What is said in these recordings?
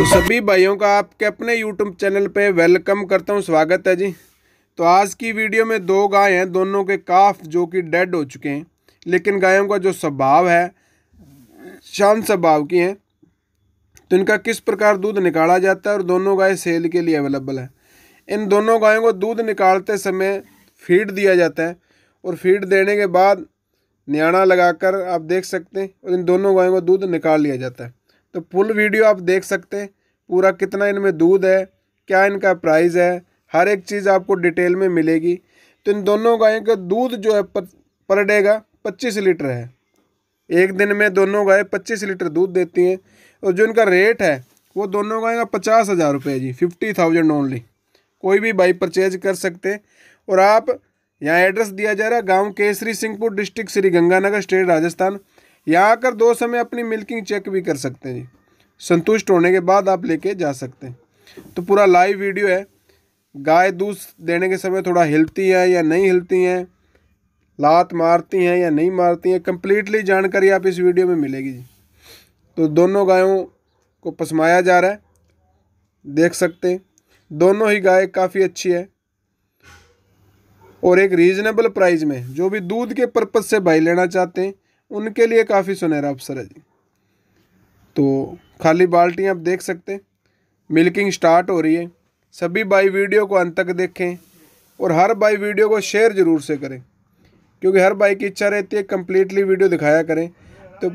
तो सभी भाइयों का आपके अपने यूट्यूब चैनल पे वेलकम करता हूँ स्वागत है जी तो आज की वीडियो में दो गाय हैं दोनों के काफ जो कि डेड हो चुके हैं लेकिन गायों का जो स्वभाव है शांत स्वभाव की हैं तो इनका किस प्रकार दूध निकाला जाता है और दोनों गाय सेल के लिए अवेलेबल है इन दोनों गायों को दूध निकालते समय फीड दिया जाता है और फीड देने के बाद न्याणा लगाकर आप देख सकते हैं और इन दोनों गायों को दूध निकाल लिया जाता है तो फुल वीडियो आप देख सकते हैं पूरा कितना इनमें दूध है क्या इनका प्राइस है हर एक चीज़ आपको डिटेल में मिलेगी तो इन दोनों गायों का दूध जो है पर डे का पच्चीस लीटर है एक दिन में दोनों गाय पच्चीस लीटर दूध देती हैं और जो इनका रेट है वो दोनों गाय का पचास हज़ार रुपये जी फिफ्टी थाउजेंड ओनली कोई भी बाई परचेज कर सकते और आप यहाँ एड्रेस दिया जा रहा है गाँव केसरी सिंहपुर डिस्ट्रिक्ट श्री गंगानगर स्टेट राजस्थान यहाँ आकर दो समय अपनी मिल्किंग चेक भी कर सकते हैं जी संतुष्ट होने के बाद आप लेके जा सकते हैं तो पूरा लाइव वीडियो है गाय दूध देने के समय थोड़ा हिलती है या नहीं हिलती हैं लात मारती हैं या नहीं मारती हैं कंप्लीटली जानकारी आप इस वीडियो में मिलेगी जी तो दोनों गायों को पसमाया जा रहा है देख सकते हैं दोनों ही गाय काफ़ी अच्छी है और एक रीजनेबल प्राइस में जो भी दूध के पर्पज़ से भाई लेना चाहते हैं उनके लिए काफ़ी सुनहरा अवसर है जी तो खाली बाल्टियाँ आप देख सकते हैं मिल्किंग स्टार्ट हो रही है सभी बाई वीडियो को अंत तक देखें और हर बाई वीडियो को शेयर ज़रूर से करें क्योंकि हर बाई की इच्छा रहती है कम्प्लीटली वीडियो दिखाया करें तो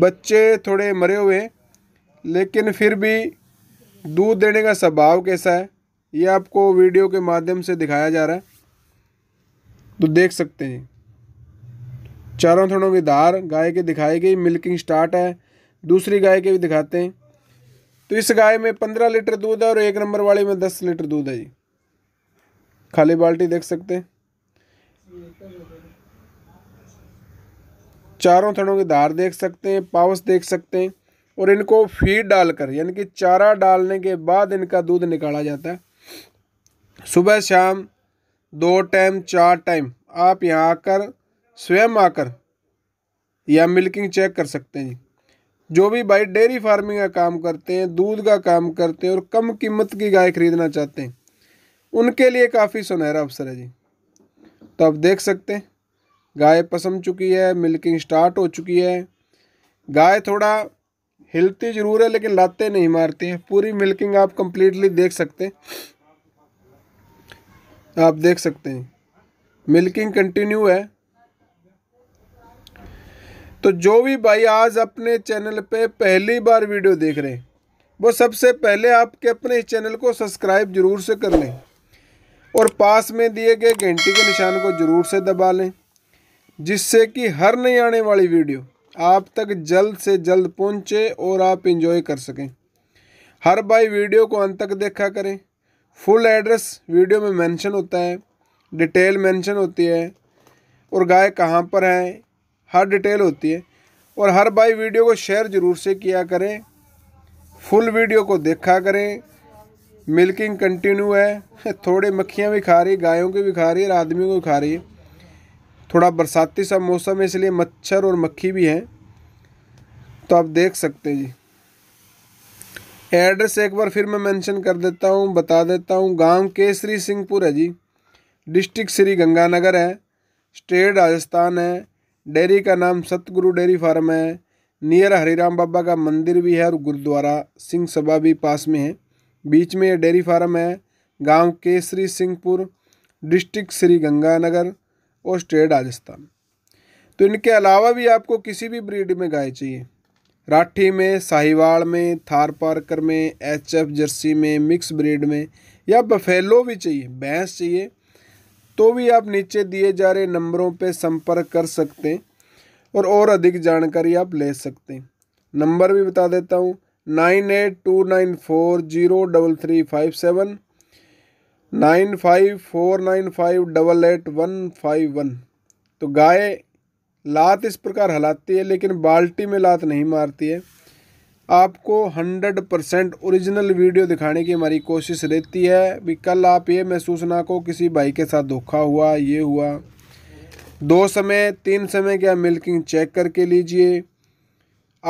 बच्चे थोड़े मरे हुए हैं लेकिन फिर भी दूध देने का स्वभाव कैसा है ये आपको वीडियो के माध्यम से दिखाया जा रहा है तो देख सकते हैं चारों थड़ों की धार गाय की दिखाई गई मिल्किंग स्टार्ट है दूसरी गाय के भी दिखाते हैं तो इस गाय में पंद्रह लीटर दूध है और एक नंबर वाली में दस लीटर दूध है जी खाली बाल्टी देख सकते हैं चारों थड़ों की धार देख सकते हैं पावस देख सकते हैं और इनको फीड डालकर यानी कि चारा डालने के बाद इनका दूध निकाला जाता है सुबह शाम दो टाइम चार टाइम आप यहाँ आकर स्वयं आकर या मिल्किंग चेक कर सकते हैं जी जो भी भाई डेयरी फार्मिंग का काम करते हैं दूध का काम करते हैं और कम कीमत की गाय खरीदना चाहते हैं उनके लिए काफ़ी सुनहरा अवसर है जी तो आप देख सकते हैं गाय पसम चुकी है मिल्किंग स्टार्ट हो चुकी है गाय थोड़ा हिलती ज़रूर है लेकिन लाते नहीं मारती है पूरी मिल्किंग आप कंप्लीटली देख सकते हैं आप देख सकते हैं मिल्किंग कंटिन्यू है तो जो भी भाई आज अपने चैनल पे पहली बार वीडियो देख रहे हैं वो सबसे पहले आपके अपने इस चैनल को सब्सक्राइब जरूर से कर लें और पास में दिए गए घंटी के निशान को ज़रूर से दबा लें जिससे कि हर नई आने वाली वीडियो आप तक जल्द से जल्द पहुंचे और आप इंजॉय कर सकें हर भाई वीडियो को अंत तक देखा करें फुल एड्रेस वीडियो में मेंशन होता है डिटेल मेंशन होती है और गाय कहाँ पर है हर डिटेल होती है और हर भाई वीडियो को शेयर ज़रूर से किया करें फुल वीडियो को देखा करें मिल्किंग कंटिन्यू है थोड़े मक्खियाँ भी खा रही गायों की भी खा रही है आदमियों को भी खा रही है थोड़ा बरसाती सा मौसम है इसलिए मच्छर और मक्खी भी हैं तो आप देख सकते हैं जी एड्रेस एक बार फिर मैं मेंशन कर देता हूँ बता देता हूँ गांव केसरी सिंहपुर है जी डिस्ट्रिक्ट श्री गंगानगर है स्टेट राजस्थान है डेयरी का नाम सतगुरु डेयरी फार्म है नियर हरिराम बाबा का मंदिर भी है और गुरुद्वारा सिंह सभा भी पास में है बीच में ये डेयरी फार्म है गांव केसरी सिंहपुर डिस्ट्रिक्ट श्री गंगानगर और स्टेट राजस्थान तो इनके अलावा भी आपको किसी भी ब्रीड में गाय चाहिए राठी में साहिवाल में थार पार्कर में एच एफ जर्सी में मिक्स ब्रीड में या बफेलो भी चाहिए भैंस चाहिए तो भी आप नीचे दिए जा रहे नंबरों पर संपर्क कर सकते हैं और और अधिक जानकारी आप ले सकते हैं नंबर भी बता देता हूँ nine eight two nine four zero double three five seven nine five four nine five double eight one five one तो गाय लात इस प्रकार हलाती है लेकिन बाल्टी में लात नहीं मारती है आपको 100 परसेंट औरिजिनल वीडियो दिखाने की हमारी कोशिश रहती है भी कल आप ये महसूस ना को किसी भाई के साथ धोखा हुआ ये हुआ दो समय तीन समय क्या मिल्किंग चेक करके लीजिए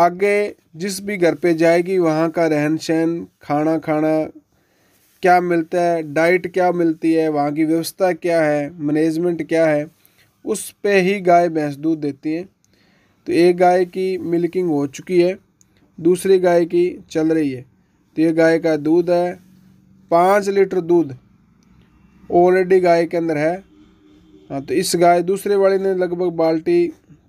आगे जिस भी घर पे जाएगी वहाँ का रहन सहन खाना खाना क्या मिलता है डाइट क्या मिलती है वहाँ की व्यवस्था क्या है मैनेजमेंट क्या है उस पे ही गाय भैंस दूध देती है तो एक गाय की मिल्किंग हो चुकी है दूसरी गाय की चल रही है तो ये गाय का दूध है पाँच लीटर दूध ऑलरेडी गाय के अंदर है हाँ तो इस गाय दूसरे वाले ने लगभग बाल्टी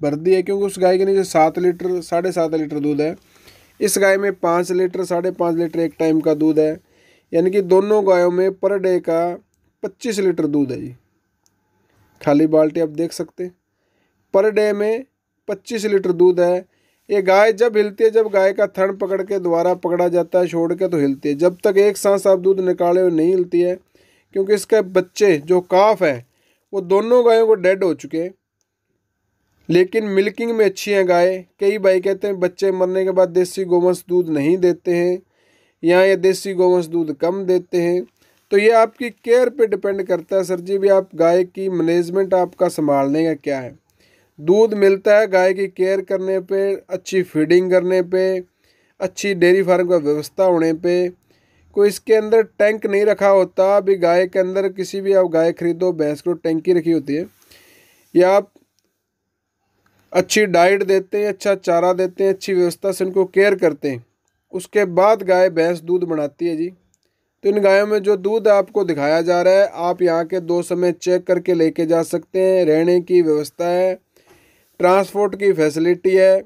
भर दी है क्योंकि उस गाय के नीचे सात लीटर साढ़े सात लीटर दूध है इस गाय में पाँच लीटर साढ़े पाँच लीटर एक टाइम का दूध है यानी कि दोनों गायों में पर डे का पच्चीस लीटर दूध है जी खाली बाल्टी आप देख सकते पर डे में पच्चीस लीटर दूध है ये गाय जब हिलती है जब गाय का थन पकड़ के दोबारा पकड़ा जाता है छोड़ के तो हिलती है जब तक एक सांस आप दूध निकाले नहीं हिलती है क्योंकि इसके बच्चे जो काफ है वो दोनों गायों को डेड हो चुके हैं लेकिन मिल्किंग में अच्छी हैं गाय कई भाई कहते हैं बच्चे मरने के बाद देसी गोवंश दूध नहीं देते हैं या ये देसी गोवंश दूध कम देते हैं तो ये आपकी केयर पे डिपेंड करता है सर जी भी आप गाय की मैनेजमेंट आपका संभालने का क्या है दूध मिलता है गाय की केयर करने पे अच्छी फीडिंग करने पे अच्छी डेयरी फार्म का व्यवस्था होने पे कोई इसके अंदर टैंक नहीं रखा होता अभी गाय के अंदर किसी भी आप गाय खरीदो भैंस को टैंकी रखी होती है या आप अच्छी डाइट देते हैं अच्छा चारा देते हैं अच्छी व्यवस्था से इनको केयर करते हैं उसके बाद गाय भैंस दूध बनाती है जी तो इन गायों में जो दूध आपको दिखाया जा रहा है आप यहाँ के दो समय चेक करके लेके जा सकते हैं रहने की व्यवस्था है ट्रांसपोर्ट की फैसिलिटी है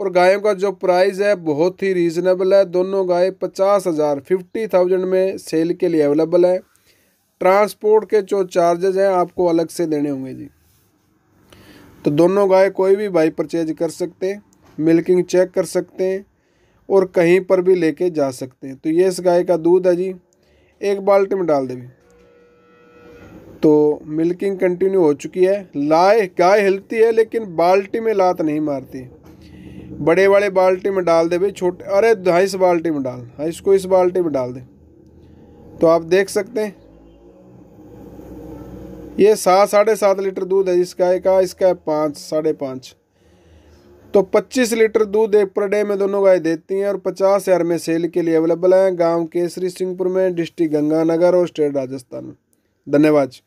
और गायों का जो प्राइस है बहुत ही रीज़नेबल है दोनों गाय पचास हज़ार फिफ्टी थाउजेंड में सेल के लिए अवेलेबल है ट्रांसपोर्ट के जो चार्जेज हैं आपको अलग से देने होंगे जी तो दोनों गाय कोई भी बाई परचेज कर सकते हैं मिल्किंग चेक कर सकते हैं और कहीं पर भी लेके जा सकते हैं तो ये इस गाय का दूध है जी एक बाल्टी में डाल देवी तो मिल्किंग कंटिन्यू हो चुकी है लाए गाय हिलती है लेकिन बाल्टी में लात नहीं मारती बड़े वाले बाल्टी में डाल दे भाई छोटे अरे इस बाल्टी में डाल हाँ इसको इस बाल्टी में डाल दे तो आप देख सकते हैं ये सात साढ़े सात लीटर दूध है इसका गाय का इसका है पाँच साढ़े पाँच तो पच्चीस लीटर दूध एक पर डे में दोनों गाय देती हैं और पचास हज़ार में सेल के लिए अवेलेबल हैं गांव केसरी सिंहपुर में डिस्ट्रिक्ट गंगानगर और स्टेट राजस्थान में धन्यवाद